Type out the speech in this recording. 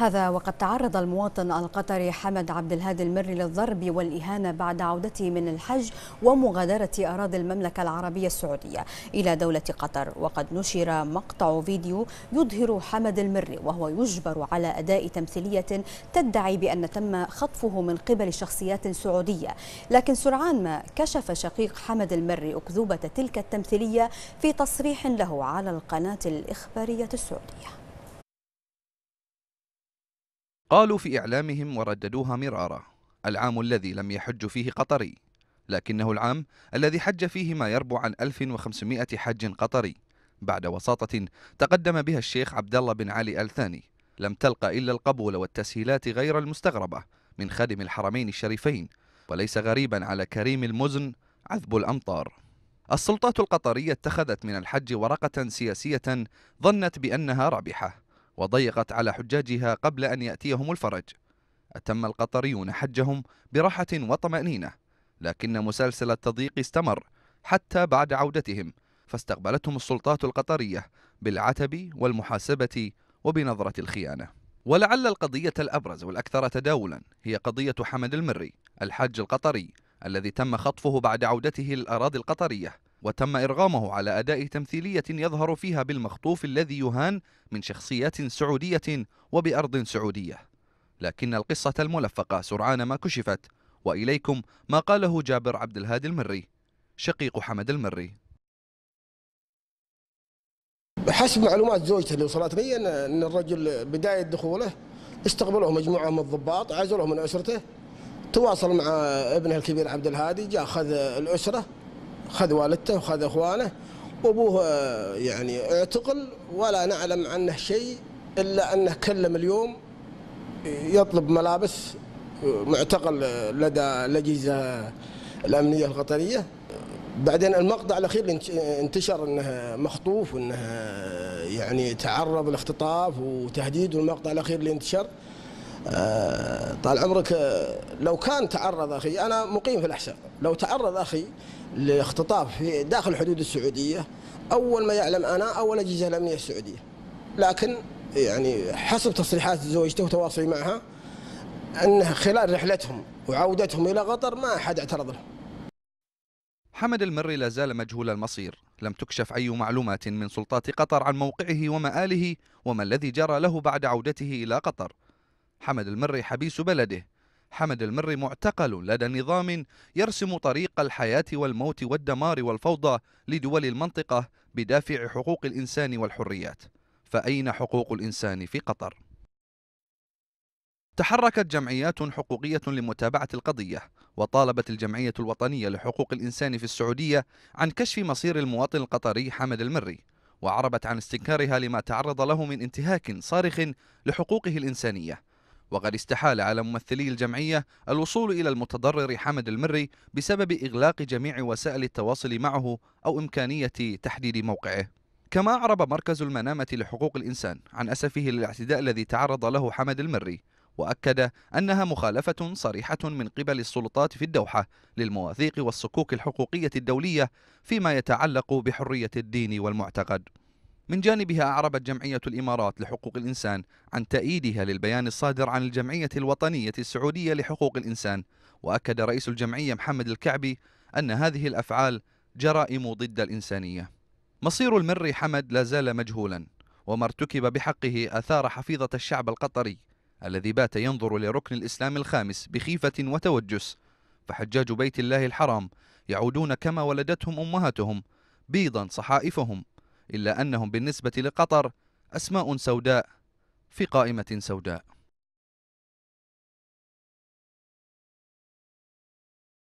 هذا وقد تعرض المواطن القطري حمد عبد الهادي المري للضرب والإهانة بعد عودته من الحج ومغادرة أراضي المملكة العربية السعودية إلى دولة قطر وقد نشر مقطع فيديو يظهر حمد المري وهو يجبر على أداء تمثيلية تدعي بأن تم خطفه من قبل شخصيات سعودية لكن سرعان ما كشف شقيق حمد المري أكذوبة تلك التمثيلية في تصريح له على القناة الإخبارية السعودية قالوا في إعلامهم ورددوها مرارا العام الذي لم يحج فيه قطري لكنه العام الذي حج فيه ما يربو عن 1500 حج قطري بعد وساطة تقدم بها الشيخ عبد الله بن علي آل ثاني لم تلقى إلا القبول والتسهيلات غير المستغربة من خادم الحرمين الشريفين وليس غريبا على كريم المزن عذب الأمطار السلطات القطرية اتخذت من الحج ورقة سياسية ظنت بأنها رابحة وضيقت على حجاجها قبل أن يأتيهم الفرج أتم القطريون حجهم براحة وطمأنينة لكن مسلسل التضييق استمر حتى بعد عودتهم فاستقبلتهم السلطات القطرية بالعتب والمحاسبة وبنظرة الخيانة ولعل القضية الأبرز والأكثر تداولا هي قضية حمد المري الحاج القطري الذي تم خطفه بعد عودته للأراضي القطرية وتم إرغامه على أداء تمثيلية يظهر فيها بالمخطوف الذي يهان من شخصيات سعودية وبأرض سعودية لكن القصة الملفقة سرعان ما كشفت وإليكم ما قاله جابر عبد الهادي المري شقيق حمد المري حسب معلومات زوجته اللي وصلت لي ان الرجل بدايه دخوله استقبله مجموعه من الضباط عزلوه من اسرته تواصل مع ابنه الكبير عبد الهادي جاء اخذ الاسره خذ والدته وخذ اخوانه وابوه آه، يعني اعتقل ولا نعلم عنه شيء الا انه كلم اليوم يطلب ملابس آه، معتقل آه، لدى الاجهزه الامنيه القطريه بعدين المقطع الاخير انتشر انه مخطوف وانه يعني تعرض لاختطاف وتهديد والمقطع الاخير اللي انتشر آه، طال عمرك آه، لو كان تعرض اخي انا مقيم في الاحساء لو تعرض اخي لاختطاف في داخل حدود السعوديه اول ما يعلم انا اول اجهزه الامنيه السعوديه لكن يعني حسب تصريحات زوجته وتواصلي معها ان خلال رحلتهم وعودتهم الى قطر ما احد اعترض لهم حمد المري لا زال مجهول المصير لم تكشف أي معلومات من سلطات قطر عن موقعه ومآله وما الذي جرى له بعد عودته إلى قطر حمد المري حبيس بلده حمد المري معتقل لدى نظام يرسم طريق الحياة والموت والدمار والفوضى لدول المنطقة بدافع حقوق الإنسان والحريات فأين حقوق الإنسان في قطر؟ تحركت جمعيات حقوقية لمتابعة القضية وطالبت الجمعية الوطنية لحقوق الإنسان في السعودية عن كشف مصير المواطن القطري حمد المري وعربت عن استنكارها لما تعرض له من انتهاك صارخ لحقوقه الإنسانية وقد استحال على ممثلي الجمعية الوصول إلى المتضرر حمد المري بسبب إغلاق جميع وسائل التواصل معه أو إمكانية تحديد موقعه كما أعرب مركز المنامة لحقوق الإنسان عن أسفه للاعتداء الذي تعرض له حمد المري وأكد أنها مخالفة صريحة من قبل السلطات في الدوحة للمواثيق والصكوك الحقوقية الدولية فيما يتعلق بحرية الدين والمعتقد من جانبها أعربت جمعية الإمارات لحقوق الإنسان عن تأييدها للبيان الصادر عن الجمعية الوطنية السعودية لحقوق الإنسان وأكد رئيس الجمعية محمد الكعبي أن هذه الأفعال جرائم ضد الإنسانية مصير المري حمد لا زال مجهولا وما ارتكب بحقه أثار حفيظة الشعب القطري الذي بات ينظر لركن الإسلام الخامس بخيفة وتوجس فحجاج بيت الله الحرام يعودون كما ولدتهم أمهاتهم بيضا صحائفهم إلا أنهم بالنسبة لقطر أسماء سوداء في قائمة سوداء